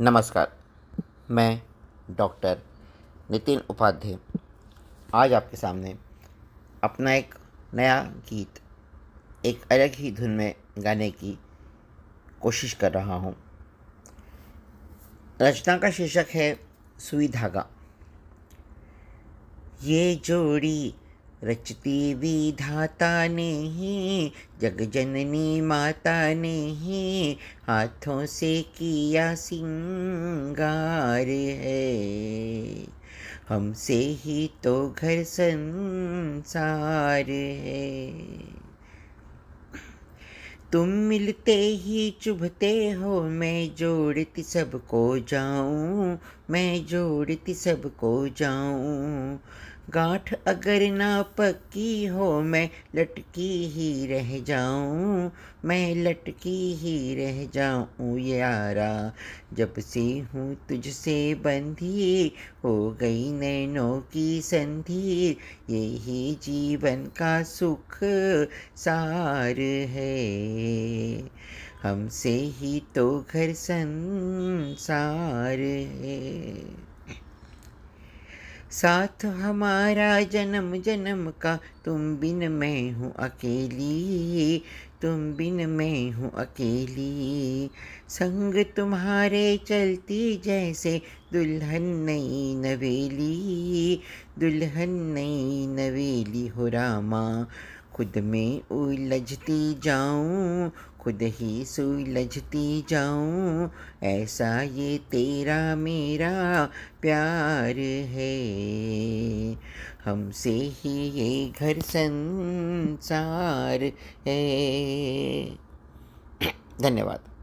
नमस्कार मैं डॉक्टर नितिन उपाध्याय आज आपके सामने अपना एक नया गीत एक अलग ही धुन में गाने की कोशिश कर रहा हूँ रचना का शीर्षक है सुई धागा ये जोड़ी रचती भी धाता ने ही जग जननी माता ने ही हाथों से किया सिंगार है हमसे ही तो घर संसार है तुम मिलते ही चुभते हो मैं जोड़ती सबको जाऊं मैं जोड़ती सबको जाऊं गांठ अगर ना पक्की हो मैं लटकी ही रह जाऊं मैं लटकी ही रह जाऊं यारा जब से हूँ तुझसे बंधी हो गई नैनों की संधि यही जीवन का सुख सार है हमसे ही तो घर संसार है साथ हमारा जन्म जन्म का तुम बिन मैं हूँ अकेली तुम बिन मैं हूँ अकेली संग तुम्हारे चलती जैसे दुल्हन नई नवेली दुल्हन नई नवेली हो रामा खुद में उलझती जाऊं खुद ही सुलझती जाऊं ऐसा ये तेरा मेरा प्यार है हमसे ही ये घर संसार है धन्यवाद